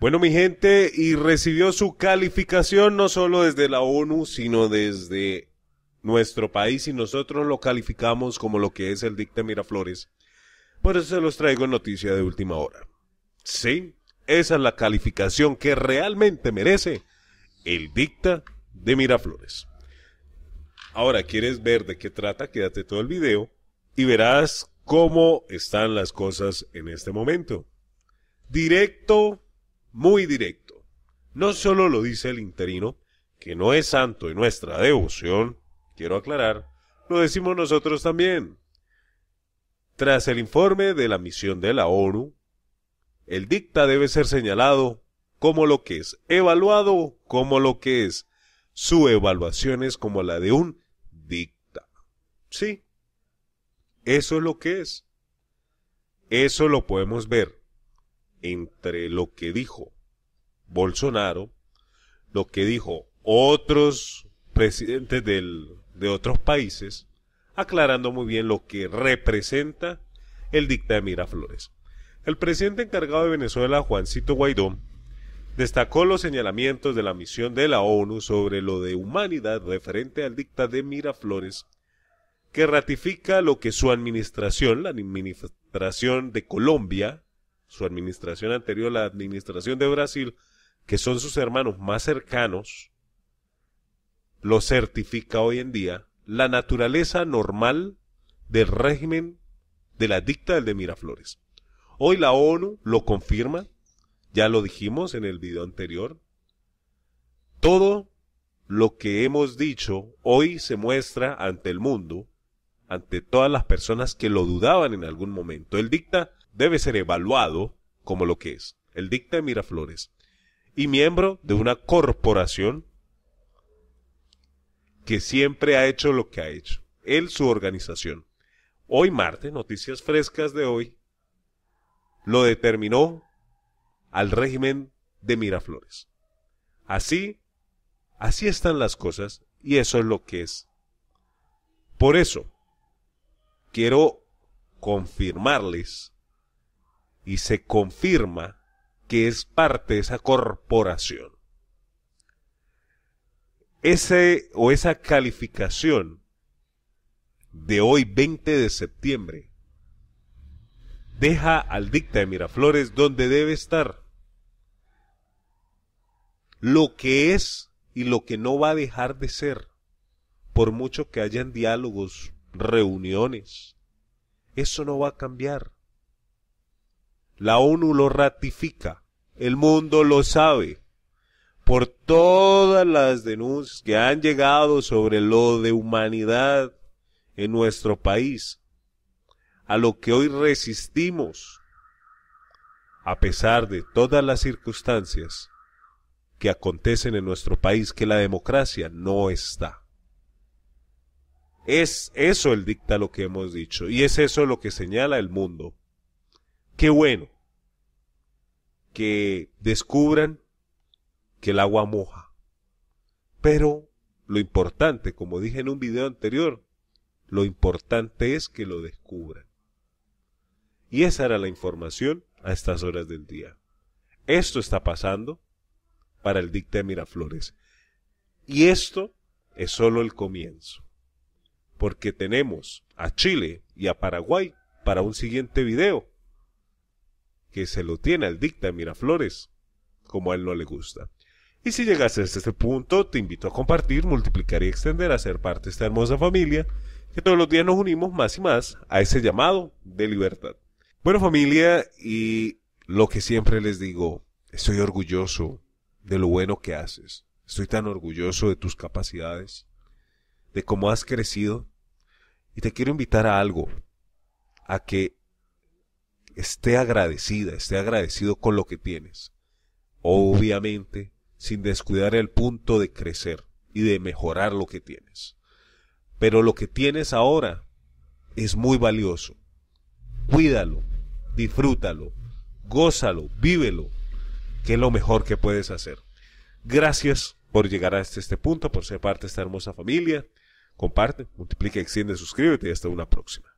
Bueno, mi gente, y recibió su calificación no solo desde la ONU, sino desde nuestro país y nosotros lo calificamos como lo que es el dicta Miraflores. Por eso se los traigo en noticia de última hora. Sí, esa es la calificación que realmente merece el dicta de Miraflores. Ahora, ¿quieres ver de qué trata? Quédate todo el video y verás cómo están las cosas en este momento. Directo muy directo. No solo lo dice el interino, que no es santo y nuestra devoción, quiero aclarar, lo decimos nosotros también. Tras el informe de la misión de la ONU, el dicta debe ser señalado como lo que es, evaluado como lo que es. Su evaluación es como la de un dicta. Sí, eso es lo que es. Eso lo podemos ver entre lo que dijo Bolsonaro, lo que dijo otros presidentes del, de otros países, aclarando muy bien lo que representa el dicta de Miraflores. El presidente encargado de Venezuela, Juancito Guaidó, destacó los señalamientos de la misión de la ONU sobre lo de humanidad referente al dicta de Miraflores, que ratifica lo que su administración, la administración de Colombia, su administración anterior, la administración de Brasil, que son sus hermanos más cercanos, lo certifica hoy en día la naturaleza normal del régimen de la dicta del de Miraflores. Hoy la ONU lo confirma, ya lo dijimos en el video anterior. Todo lo que hemos dicho hoy se muestra ante el mundo, ante todas las personas que lo dudaban en algún momento. El dicta debe ser evaluado como lo que es, el dicta de Miraflores, y miembro de una corporación que siempre ha hecho lo que ha hecho, él su organización. Hoy martes, noticias frescas de hoy, lo determinó al régimen de Miraflores. Así, así están las cosas y eso es lo que es. Por eso, quiero confirmarles y se confirma que es parte de esa corporación. Ese o esa calificación de hoy 20 de septiembre deja al dicta de Miraflores donde debe estar. Lo que es y lo que no va a dejar de ser, por mucho que hayan diálogos, reuniones, eso no va a cambiar. La ONU lo ratifica. El mundo lo sabe. Por todas las denuncias que han llegado sobre lo de humanidad en nuestro país, a lo que hoy resistimos, a pesar de todas las circunstancias que acontecen en nuestro país, que la democracia no está. Es eso el dicta lo que hemos dicho y es eso lo que señala el mundo. Qué bueno que descubran que el agua moja. Pero lo importante, como dije en un video anterior, lo importante es que lo descubran. Y esa era la información a estas horas del día. Esto está pasando para el dicta de Miraflores. Y esto es solo el comienzo. Porque tenemos a Chile y a Paraguay para un siguiente video que se lo tiene al dicta Miraflores, como a él no le gusta. Y si llegas hasta este punto, te invito a compartir, multiplicar y extender a ser parte de esta hermosa familia, que todos los días nos unimos más y más a ese llamado de libertad. Bueno familia, y lo que siempre les digo, estoy orgulloso de lo bueno que haces, estoy tan orgulloso de tus capacidades, de cómo has crecido, y te quiero invitar a algo, a que esté agradecida, esté agradecido con lo que tienes. Obviamente, sin descuidar el punto de crecer y de mejorar lo que tienes. Pero lo que tienes ahora es muy valioso. Cuídalo, disfrútalo, gózalo, vívelo, que es lo mejor que puedes hacer. Gracias por llegar hasta este punto, por ser parte de esta hermosa familia. Comparte, multiplica, extiende, suscríbete y hasta una próxima.